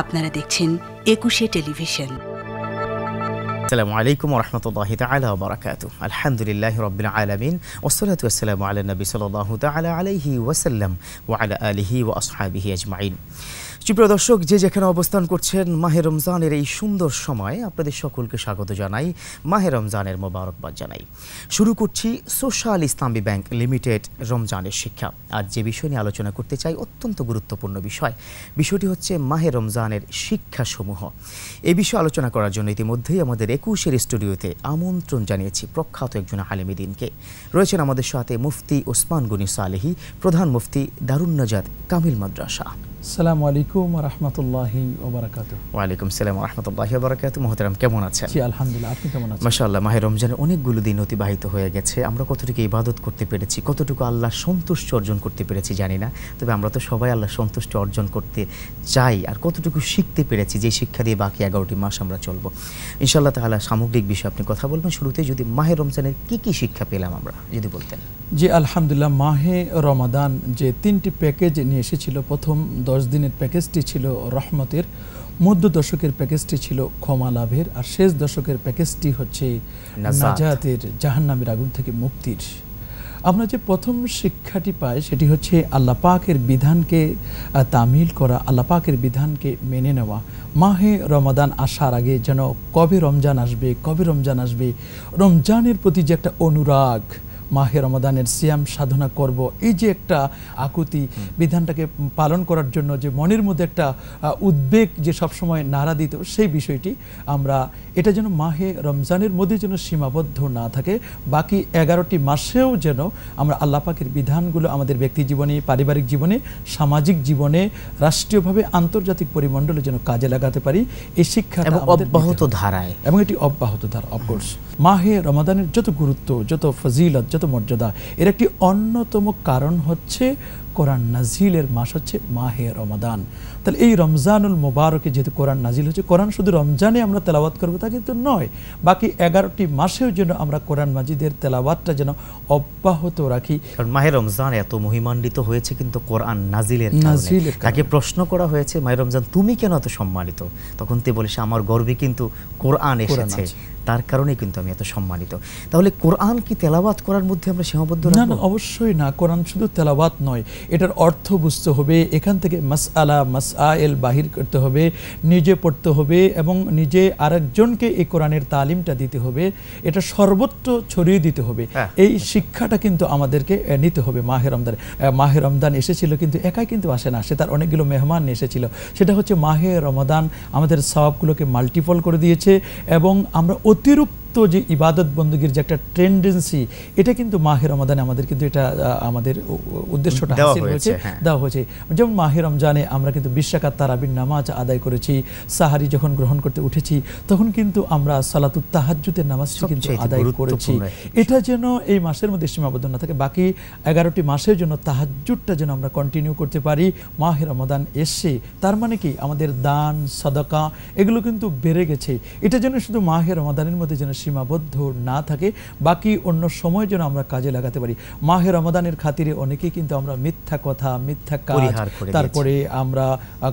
আপনারা দেখছেন একুশে টেলিভিশন السلام عليكم ورحمة الله تعالى وبركاته الحمد لله رب العالمين والصلاة والسلام على النبي صلى الله تعالى عليه وسلم وعلى آله وأصحابه أجمعين সুপ্রিয় দর্শক যে যেখানে অবস্থান করছেন মাহে রমজানের এই সুন্দর সময় আপনাদের সকলকে স্বাগত জানাই মাহে রমজানের মোবারকবাদ জানাই শুরু করছি সোশ্যাল ইসলামী ব্যাংক লিমিটেড রমজানের শিক্ষা আর যে বিষয় নিয়ে আলোচনা করতে চাই অত্যন্ত গুরুত্বপূর্ণ বিষয় বিষয়টি হচ্ছে মাহে রমজানের শিক্ষাসমূহ এ বিষয়ে আলোচনা করার জন্য ইতিমধ্যেই আমাদের একুশের স্টুডিওতে আমন্ত্রণ জানিয়েছি প্রখ্যাত একজন আলিমিদিনকে রয়েছেন আমাদের সাথে মুফতি ওসমান গুনিস সালেহি প্রধান মুফতি দারুন্নাজাদ কামিল মাদ্রাসা সালাম আলাইকুম ওয়ালাইকুম কেমন আলহামদুলিল্লাহ আপনি কেমন মাহে রমজানের অনেকগুলো দিন অতিবাহিত হয়ে গেছে আমরা কতটুকু ইবাদত করতে পেরেছি কতটুকু অর্জন করতে পেরেছি জানি না তবে আমরা তো সবাই সন্তুষ্ট অর্জন করতে চাই আর কতটুকু শিখতে পেরেছি যে শিক্ষা দিয়ে বাকি এগারোটি মাস আমরা চলবো ইনশাআল্লাহ তাহলে সামগ্রিক বিষয়ে আপনি কথা বলবেন শুরুতে যদি মাহে রমজানের কি কি শিক্ষা পেলাম আমরা যদি বলতেন জি আলহামদুলিল্লাহ মাহে রমাদান যে তিনটি প্যাকেজ নিয়ে এসেছিল প্রথম দশ দিনের প্যাকেজ প্যাকেজটি ছিল রহমতের মধ্য দশকের প্যাকেজটি ছিল ক্ষমা লাভের আর শেষ দশকের প্যাকেজটি হচ্ছে নাজাতের জাহান্নামের আগুন থেকে মুক্তির আমরা যে প্রথম শিক্ষাটি পাই সেটি হচ্ছে আল্লাহ পাকের বিধানকে তামিল করা আল্লাহ পাকের বিধানকে মেনে নেওয়া মাহে রমাদান আসার আগে যেন কবে রমজান আসবে কবে রমজান আসবে রমজানের প্রতি যে একটা অনুরাগ মাহে রমাদানের সিয়াম সাধনা করব এই যে একটা আকুতি বিধানটাকে পালন করার জন্য যে মনের মধ্যে একটা উদ্বেগ যে সবসময় নাড়া দিত সেই বিষয়টি আমরা এটা যেন মাহে রমজানের মধ্যে যেন সীমাবদ্ধ না থাকে বাকি এগারোটি মাসেও যেন আমরা আল্লাপাকের বিধানগুলো আমাদের ব্যক্তি জীবনে পারিবারিক জীবনে সামাজিক জীবনে রাষ্ট্রীয়ভাবে আন্তর্জাতিক পরিমণ্ডলে যেন কাজে লাগাতে পারি এই শিক্ষা অব্যাহত ধারায় এবং এটি অব্যাহত ধারা অফকোর্স মাহে রমাদানের যত গুরুত্ব যত ফজিলত যত মর্যাদা এর একটি অন্যতম কারণ হচ্ছে কোরআন নাজিলের মাস হচ্ছে মাহে রমাদান তাহলে এই রমজানুল মোবারকে যেহেতু কোরআন নাজিল হচ্ছে কোরআন শুধু রমজানে আমরা তেলাওয়াত করবো তা কিন্তু নয় বাকি এগারোটি মাসেও যেন আমরা কোরআন মাজিদের তেলাওয়াতটা যেন অব্যাহত রাখি কারণ মাহে রমজান এত মহিমান্বিত হয়েছে কিন্তু কোরআন নাজিলের নাজিলের তাকে প্রশ্ন করা হয়েছে মাহে রমজান তুমি কেন এত সম্মানিত তখন তুই বলিস আমার গর্বে কিন্তু কোরআন এসেছে তার কারণে কিন্তু আমি এত সম্মানিত তাহলে কোরআন কি তেলাবাত করার মধ্যে আমরা সীমাবদ্ধ না অবশ্যই না কোরআন শুধু তেলাবাত নয় এটার অর্থ বুঝতে হবে এখান থেকে মাস আলা মাস আল বাহির করতে হবে নিজে পড়তে হবে এবং নিজে আরেকজনকে এই কোরআনের তালিমটা দিতে হবে এটা সর্বত্র ছড়িয়ে দিতে হবে হ্যাঁ। এই শিক্ষাটা কিন্তু আমাদেরকে নিতে হবে মাহে রমদান মাহে রমদান এসেছিল কিন্তু একাই কিন্তু আসে না সে তার অনেকগুলো মেহমান এসেছিল সেটা হচ্ছে মাহে রমাদান আমাদের সবগুলোকে মাল্টিপল করে দিয়েছে এবং আমরা অতিরিক্ত নিত্য যে ইবাদত বন্দুগীর যে একটা টেন্ডেন্সি এটা কিন্তু মাহের রমাদানে আমাদের কিন্তু এটা আমাদের উদ্দেশ্যটা হাসিল হয়েছে হ্যাঁ। দেওয়া হয়েছে যেমন মাহের রমজানে আমরা কিন্তু বিশ্বাকাত তারাবির নামাজ আদায় করেছি সাহারি যখন গ্রহণ করতে উঠেছি তখন কিন্তু আমরা সালাতু তাহাজুতের নামাজটি কিন্তু আদায় করেছি এটা যেন এই মাসের মধ্যে সীমাবদ্ধ না থাকে বাকি এগারোটি মাসের জন্য তাহাজুদটা যেন আমরা কন্টিনিউ করতে পারি মাহের রমাদান এসে তার মানে কি আমাদের দান সদকা এগুলো কিন্তু বেড়ে গেছে এটা যেন শুধু মাহের রমাদানের মধ্যে যেন সীমাবদ্ধ না থাকে বাকি অন্য সময় যেন আমরা কাজে লাগাতে পারি মাহে রমাদানের খাতিরে অনেকে কিন্তু আমরা মিথ্যা কথা মিথ্যা কাজ তারপরে আমরা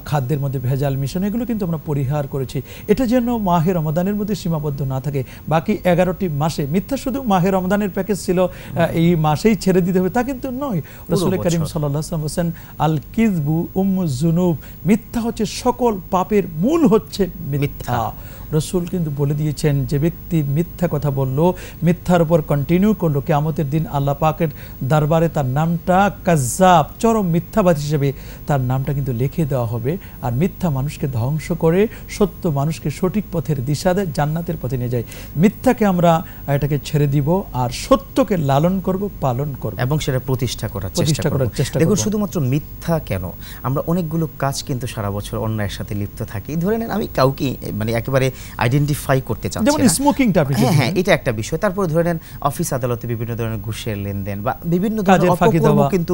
খাদ্যের মধ্যে ভেজাল মিশন এগুলো কিন্তু আমরা পরিহার করেছি এটা যেন মাহে রমাদানের মধ্যে সীমাবদ্ধ না থাকে বাকি এগারোটি মাসে মিথ্যা শুধু মাহে রমাদানের প্যাকেজ ছিল এই মাসেই ছেড়ে দিতে হবে তা কিন্তু নয় রসুল করিম সাল্লাম হোসেন আল কিজবু উম জুনুব মিথ্যা হচ্ছে সকল পাপের মূল হচ্ছে মিথ্যা রসুল কিন্তু বলে দিয়েছেন যে ব্যক্তি মিথ্যা কথা বলল মিথ্যার উপর কন্টিনিউ করলো কেয়ামতের দিন আল্লাহ পাকের দরবারে তার নামটা কাজাব চরম মিথ্যাবাদ হিসেবে তার নামটা কিন্তু লিখে দেওয়া হবে আর মিথ্যা মানুষকে ধ্বংস করে সত্য মানুষকে সঠিক পথের দিশা দেয় জান্নাতের পথে নিয়ে যায় মিথ্যাকে আমরা এটাকে ছেড়ে দিব আর সত্যকে লালন করব পালন করব এবং সেটা প্রতিষ্ঠা করার চেষ্টা করার চেষ্টা দেখুন শুধুমাত্র মিথ্যা কেন আমরা অনেকগুলো কাজ কিন্তু সারা বছর অন্যায়ের সাথে লিপ্ত থাকি ধরে নেন আমি কাউকে মানে একেবারে আইডেন্টিফাই করতে যেমন হ্যাঁ হ্যাঁ এটা একটা বিষয় তারপরে ধরে নেন অফিস আদালতে বিভিন্ন ধরনের ঘুষের লেনদেন বা বিভিন্ন ধরনের অপকর্ম কিন্তু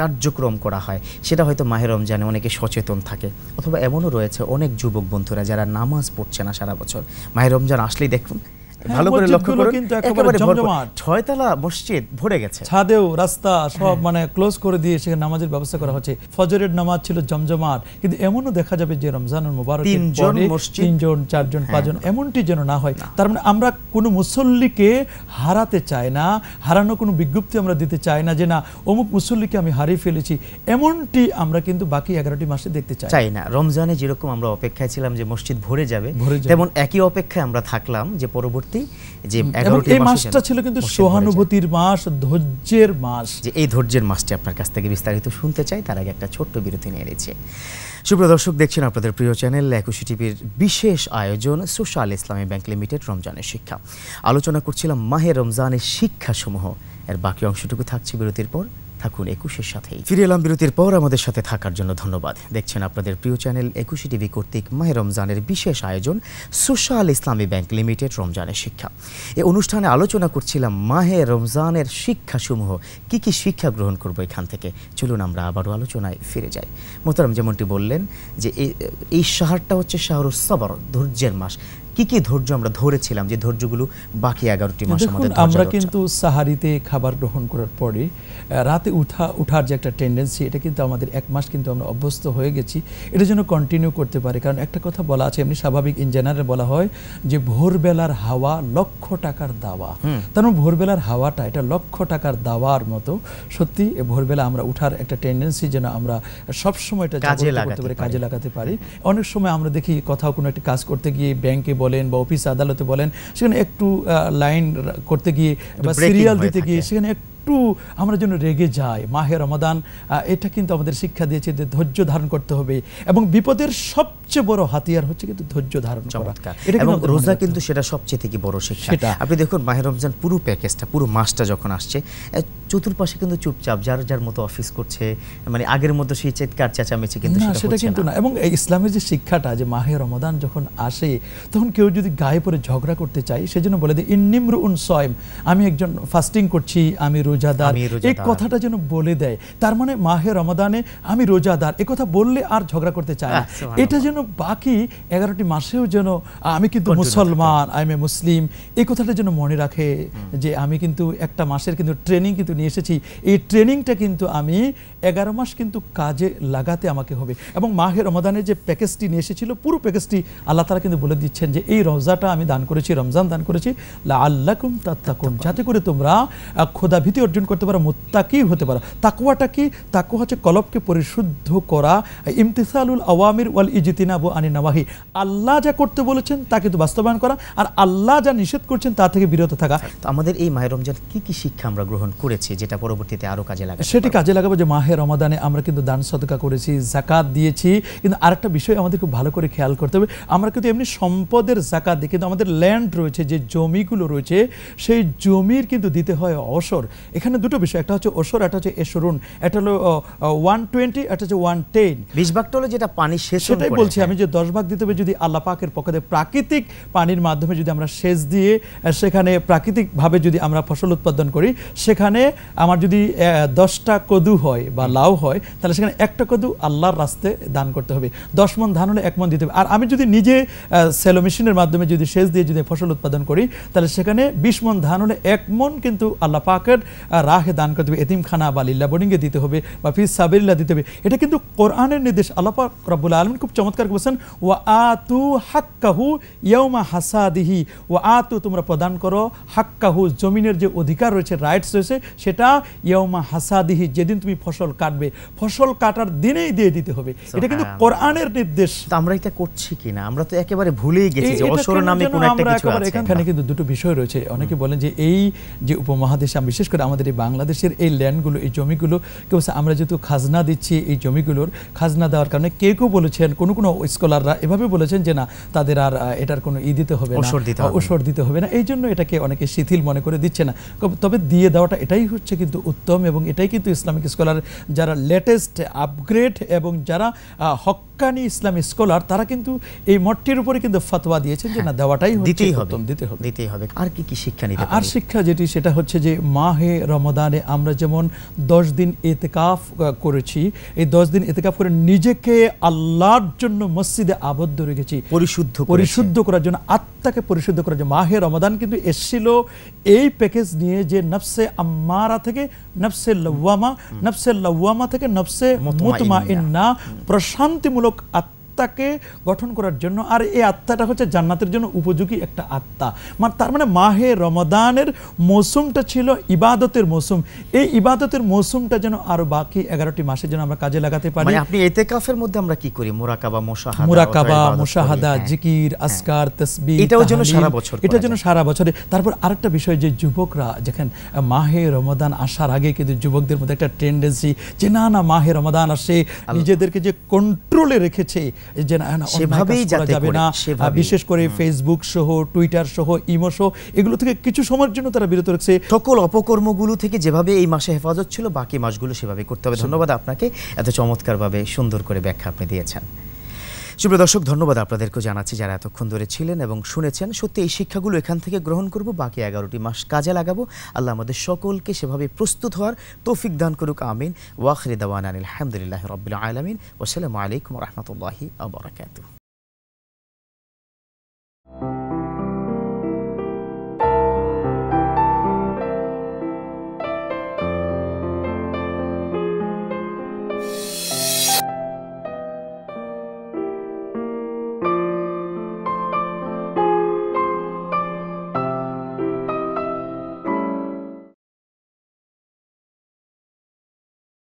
কার্যক্রম করা হয় সেটা হয়তো মাহের রমজানে অনেকে সচেতন থাকে অথবা এমনও রয়েছে অনেক যুবক বন্ধুরা যারা নামাজ পড়ছে না সারা বছর মাহের রমজান আসলেই দেখুন হ্যাঁ, ভালো করে লক্ষ্য করুন কিন্তু একেবারে জমজমাট ছয়তলা মসজিদ ভরে গেছে ছাদেও রাস্তা সব হ্যাঁ। মানে ক্লোজ করে দিয়ে সেখানে নামাজের ব্যবস্থা করা হচ্ছে ফজরের নামাজ ছিল জমজমাট কিন্তু এমনও দেখা যাবে যে রমজানুল মুবারক তিনজন মসজিদ তিনজন চারজন হ্যাঁ। পাঁচজন এমনটি যেন না হয় তার মানে আমরা কোনো মুসল্লিকে হারাতে চাই না হারানো কোনো বিজ্ঞপ্তি আমরা দিতে চাই না যে না অমুক মুসল্লিকে আমি হারিয়ে ফেলেছি এমনটি আমরা কিন্তু বাকি এগারোটি মাসে দেখতে চাই চাই না রমজানে যেরকম আমরা অপেক্ষায় ছিলাম যে মসজিদ ভরে যাবে তেমন একই অপেক্ষায় আমরা থাকলাম যে পরবর্তী পরবর্তী যে এগারোটি মাসটা ছিল কিন্তু সহানুভূতির মাস ধৈর্যের মাস যে এই ধৈর্যের মাসটি আপনার কাছ থেকে বিস্তারিত শুনতে চাই তার আগে একটা ছোট্ট বিরতি নিয়ে নিচ্ছে সুপ্রিয় দর্শক দেখছেন আপনাদের প্রিয় চ্যানেল একুশে টিভির বিশেষ আয়োজন সোশ্যাল ইসলামী ব্যাংক লিমিটেড রমজানের শিক্ষা আলোচনা করছিলাম মাহে রমজানের শিক্ষাসমূহ এর বাকি অংশটুকু থাকছে বিরতির পর থাকুন একুশের সাথেই ফিরে এলাম বিরতির পর আমাদের সাথে থাকার জন্য ধন্যবাদ দেখছেন আপনাদের প্রিয় চ্যানেল একুশে টিভি কর্তৃক মাহে রমজানের বিশেষ আয়োজন সোশ্যাল ইসলামী ব্যাংক লিমিটেড রমজানের শিক্ষা এ অনুষ্ঠানে আলোচনা করছিলাম মাহে রমজানের শিক্ষাসমূহ কি কি শিক্ষা গ্রহণ করব এখান থেকে চলুন আমরা আবারও আলোচনায় ফিরে যাই মোতারাম যেমনটি বললেন যে এই শাহরটা হচ্ছে শাহরুস সবর ধৈর্যের মাস কি কি ধৈর্য আমরা ধরেছিলাম যে ধৈর্যগুলো বাকি এগারোটি মাস আমাদের আমরা কিন্তু সাহারিতে খাবার গ্রহণ করার পরে রাতে উঠা উঠার যে একটা টেন্ডেন্সি এটা কিন্তু আমাদের এক মাস কিন্তু আমরা অভ্যস্ত হয়ে গেছি এটা যেন কন্টিনিউ করতে পারে কারণ একটা কথা বলা আছে এমনি স্বাভাবিক ইন জেনারেল বলা হয় যে ভোরবেলার হাওয়া লক্ষ টাকার দাওয়া তার মানে ভোরবেলার হাওয়াটা এটা লক্ষ টাকার দাওয়ার মতো সত্যি ভোরবেলা আমরা উঠার একটা টেন্ডেন্সি যেন আমরা সবসময় এটা কাজে লাগাতে পারি কাজে লাগাতে পারি অনেক সময় আমরা দেখি কোথাও কোনো একটা কাজ করতে গিয়ে ব্যাংকে বলেন বা অফিস আদালতে বলেন সেখানে একটু লাইন করতে গিয়ে বা সিরিয়াল দিতে গিয়ে সেখানে একটু আমরা যেন রেগে যাই মাহে রমাদান এটা কিন্তু আমাদের শিক্ষা দিয়েছে যে ধৈর্য ধারণ করতে হবে এবং বিপদের সবচেয়ে বড় হাতিয়ার হচ্ছে কিন্তু ধৈর্য ধারণ চমৎকার এবং রোজা কিন্তু সেটা সবচেয়ে থেকে বড় শিক্ষা আপনি দেখুন মাহে রমজান পুরো প্যাকেজটা পুরো মাসটা যখন আসছে চতুর্পাশে কিন্তু চুপচাপ যার যার মতো অফিস করছে মানে আগের মতো সেই চিৎকার চেঁচামেচি কিন্তু সেটা কিন্তু না এবং ইসলামের যে শিক্ষাটা যে মাহে রমদান যখন আসে তখন কেউ যদি গায়ে পরে ঝগড়া করতে চায় সেজন্য বলে দেয় ইন্নিমরু উন সয়েম আমি একজন ফাস্টিং করছি আমি রোজাদার এই কথাটা যেন বলে দেয় তার মানে মাহে রমদানে আমি রোজাদার এ কথা বললে আর ঝগড়া করতে চায় না এটা যেন বাকি এগারোটি মাসেও যেন আমি কিন্তু মুসলমান আই এম এ মুসলিম এই কথাটা যেন মনে রাখে যে আমি কিন্তু একটা মাসের কিন্তু ট্রেনিং কিন্তু নিয়ে এসেছি এই ট্রেনিংটা কিন্তু আমি এগারো মাস কিন্তু কাজে লাগাতে আমাকে হবে এবং মাহে রমাদানের যে প্যাকেজটি নিয়ে এসেছিল পুরো প্যাকেজটি আল্লাহ তালা কিন্তু বলে দিচ্ছেন যে এই রোজাটা আমি দান করেছি রমজান দান করেছি আল্লাহ আল্লাকুম তাত্তাকুম যাতে করে তোমরা ক্ষোধাভীতি অর্জন করতে পারো মোত্তাকি হতে পারো তাকুয়াটা কি তাকুয়া হচ্ছে কলবকে পরিশুদ্ধ করা ইমতিসালুল আওয়ামির ওয়াল ইজিতিনাবু আনি নওয়াহি আল্লাহ যা করতে বলেছেন তা কিন্তু বাস্তবায়ন করা আর আল্লাহ যা নিষেধ করছেন তা থেকে বিরত থাকা আমাদের এই মায়ের রমজান কি কি শিক্ষা আমরা গ্রহণ করেছি পেয়েছি যেটা পরবর্তীতে আরও কাজে লাগাবে সেটি কাজে লাগাবো যে মাহে রমাদানে আমরা কিন্তু দান সদকা করেছি জাকাত দিয়েছি কিন্তু আরেকটা বিষয় আমাদের খুব ভালো করে খেয়াল করতে হবে আমরা কিন্তু এমনি সম্পদের জাকাত দিই কিন্তু আমাদের ল্যান্ড রয়েছে যে জমিগুলো রয়েছে সেই জমির কিন্তু দিতে হয় অসর এখানে দুটো বিষয় একটা হচ্ছে অসর একটা হচ্ছে এসরুন একটা হলো ওয়ান টোয়েন্টি একটা হচ্ছে ওয়ান টেন বিশ ভাগটা হলো যেটা পানি শেষ সেটাই বলছি আমি যে দশ ভাগ দিতে হবে যদি আল্লাহ পাকের পক্ষে প্রাকৃতিক পানির মাধ্যমে যদি আমরা সেচ দিয়ে সেখানে প্রাকৃতিকভাবে যদি আমরা ফসল উৎপাদন করি সেখানে আমার যদি দশটা কদু হয় বা লাউ হয় তাহলে সেখানে একটা কদু আল্লাহর রাস্তে দান করতে হবে দশ মন ধান হলে এক মন দিতে হবে আর আমি যদি নিজে সেলো মেশিনের মাধ্যমে যদি সেচ দিয়ে যদি ফসল উৎপাদন করি তাহলে সেখানে বিশ মন ধান হলে এক মন কিন্তু আল্লাহ পাকের রাহে দান করতে হবে এতিমখানা বা লিল্লা বোর্ডিংয়ে দিতে হবে বা ফিজ সাবিল্লা দিতে হবে এটা কিন্তু কোরআনের নির্দেশ আল্লাহ পাক রব্বুল আলমিন খুব চমৎকার বলছেন ওয়া আতু হাক্কাহু ইয়মা হাসাদিহি ওয়া আতু তোমরা প্রদান করো হাক্কাহু জমিনের যে অধিকার রয়েছে রাইটস রয়েছে সেটা ইয়মা হাসাদিহি যেদিন তুমি ফসল কাটবে ফসল কাটার দিনেই দিয়ে দিতে হবে এটা কিন্তু কোরআনের নির্দেশ আমরা এটা করছি কিনা আমরা তো একেবারে ভুলেই গেছি অসর নামে কোনো একটা কিছু আছে এখানে কিন্তু দুটো বিষয় রয়েছে অনেকে বলেন যে এই যে উপমহাদেশে বিশেষ করে আমাদের এই বাংলাদেশের এই ল্যান্ডগুলো এই জমিগুলো কেউ আমরা যেহেতু খাজনা দিচ্ছি এই জমিগুলোর খাজনা দেওয়ার কারণে কেউ কেউ বলেছেন কোনো কোনো স্কলাররা এভাবে বলেছেন যে না তাদের আর এটার কোনো ই দিতে হবে না ওষর দিতে হবে না এই জন্য এটাকে অনেকে শিথিল মনে করে দিচ্ছে না তবে দিয়ে দেওয়াটা এটাই হচ্ছে কিন্তু উত্তম এবং এটাই কিন্তু ইসলামিক স্কলার যারা লেটেস্ট আপগ্রেড এবং যারা হক হাক্কানি ইসলামী স্কলার তারা কিন্তু এই মঠটির উপরে কিন্তু ফতোয়া দিয়েছেন যে হ্যাঁ, না দেওয়াটাই দিতেই হবে দিতে হবে দিতেই হবে আর কি কি শিক্ষা নিতে আর শিক্ষা যেটি সেটা হচ্ছে যে মাহে রমদানে আমরা যেমন দশ দিন এতেকাফ করেছি এই দশ দিন এতেকাফ করে নিজেকে আল্লাহর জন্য মসজিদে আবদ্ধ রেখেছি পরিশুদ্ধ পরিশুদ্ধ করার জন্য আত্মাকে পরিশুদ্ধ করার জন্য মাহে রমদান কিন্তু এসেছিল এই প্যাকেজ নিয়ে যে নফসে আম্মারা থেকে নফসে লওয়ামা নফসে লওয়ামা থেকে নফসে মুতমা ইন্না প্রশান্তিমূলক look at আত্মাকে গঠন করার জন্য আর এই আত্মাটা হচ্ছে জান্নাতের জন্য উপযোগী একটা আত্মা মানে তার মানে মাহে রমদানের মৌসুমটা ছিল ইবাদতের মৌসুম এই ইবাদতের মৌসুমটা যেন আরো বাকি এগারোটি মাসে যেন আমরা কাজে লাগাতে পারি মানে আপনি এতে কাফের মধ্যে আমরা কি করি মোরাকাবা মোশাহাদা মোরাকাবা হ্যাঁ। মোশাহাদা জিকির আসকার তসবি এটাও যেন সারা বছর এটা যেন সারা বছরে তারপর আরেকটা বিষয় যে যুবকরা যেখানে মাহে রমাদান আসার আগে কিন্তু যুবকদের মধ্যে একটা টেন্ডেন্সি যে না না মাহে রমাদান আসে নিজেদেরকে যে কন্ট্রোলে রেখেছে যে সেভাবেই যাবে না বিশেষ করে ফেসবুক সহ টুইটার সহ ইমো সহ এগুলো থেকে কিছু সময়ের জন্য তারা বিরত রাখছে সকল অপকর্মগুলো থেকে যেভাবে এই মাসে হেফাজত ছিল বাকি মাসগুলো সেভাবে করতে হবে আচ্ছা। ধন্যবাদ আপনাকে এত চমৎকারভাবে সুন্দর করে ব্যাখ্যা আপনি দিয়েছেন সুপ্রিয় দর্শক ধন্যবাদ আপনাদেরকে জানাচ্ছি যারা এতক্ষণ ধরে ছিলেন এবং শুনেছেন সত্যি এই শিক্ষাগুলো এখান থেকে গ্রহণ করব বাকি এগারোটি মাস কাজে লাগাবো আল্লাহ আমাদের সকলকে সেভাবে প্রস্তুত হওয়ার তৌফিক দান করুক আমিন ওয়াখরে দাওয়ান আলহামদুলিল্লাহ রবিল আলমিন ওসালামু আলাইকুম রহমতুল্লাহি আবরাকাত